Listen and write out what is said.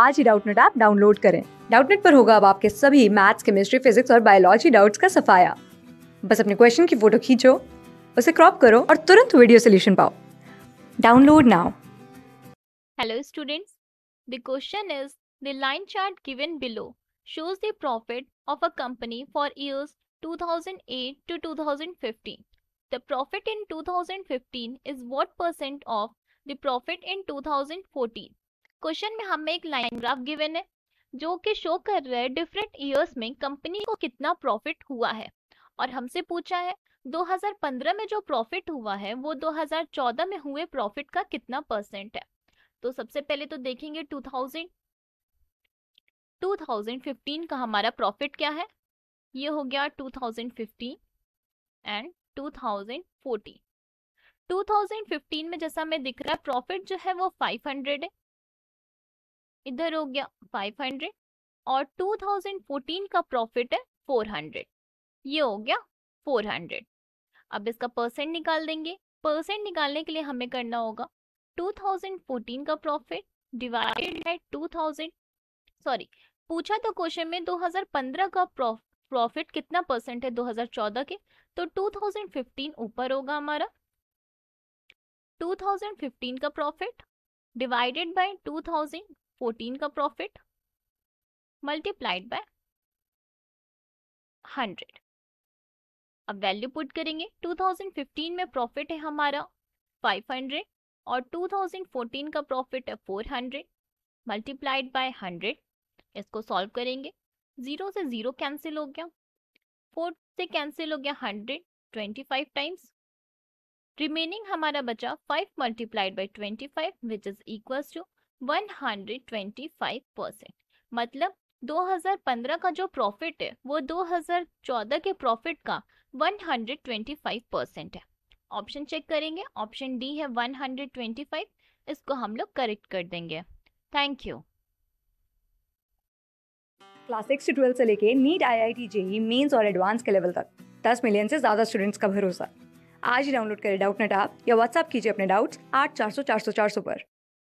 आज ही Doubtnut app download करें डाउटनेट पर होगा अब आपके सभी मैथ्स केमिस्ट्री फिजिक्स और बायोलॉजी डाउट्स का सफाया बस अपने क्वेश्चन की फोटो खींचो उसे क्रॉप करो और तुरंत वीडियो सोल्यूशन पाओ download now hello students the question is the line chart given below shows the profit of a company for years 2008 to 2015 the profit in 2015 is what percent of the profit in 2014 question में हमें एक line graph given है जो कि show कर रहा है different years में कंपनी को कितना प्रॉफिट हुआ है और हमसे पूछा है 2015 में जो प्रॉफिट हुआ है वो 2014 में हुए प्रॉफिट का कितना परसेंट है तो सबसे पहले तो देखेंगे 2000 2015 का हमारा प्रॉफिट क्या है ये हो गया 2015 एंड 2014 2015 में जैसा मैं दिख रहा है प्रॉफिट जो है वो 500 है इधर हो गया 500 और 2014 का प्रॉफिट है 400 ये हो गया 400 अब इसका परसेंट निकाल देंगे परसेंट निकालने के लिए हमें करना होगा 2014 का प्रॉफिट डिवाइडेड बाय 2000 सॉरी पूछा तो क्वेश्चन में 2015 का प्रॉफिट कितना परसेंट है 2014 के तो 2015 ऊपर होगा हमारा 2015 का प्रॉफिट डिवाइडेड बाय फोर्टीन का प्रॉफिट मल्टीप्लाइड बाय हंड्रेड अब वैल्यू पुट करेंगे 2015 में प्रॉफिट है हमारा 500 और 2014 का प्रॉफिट है 400 मल्टीप्लाइड बाय 100 इसको सॉल्व करेंगे ज़ीरो से ज़ीरो कैंसिल हो गया फोर से कैंसिल हो गया 125 टाइम्स रिमेनिंग हमारा बचा 5 multiplied by 25 which is equals to 125 percent मतलब 2015 का जो प्रॉफिट है वो 2014 के प्रॉफिट का 125 परसेंट है ऑप्शन चेक करेंगे ऑप्शन डी है 125 इसको हम लोग करेक्ट कर देंगे थैंक यू क्लास सिक्स से ट्वेल्थ से लेके NEET I I T JEE mains और एडवांस के लेवल तक दस मिलियन से ज़्यादा स्टूडेंट्स का भरोसा आज ही डाउनलोड करें डाउट नेट आप या व्हाट्सअप कीजिए अपने डाउट्स आठ चार सौ चार सौ चार सौ पर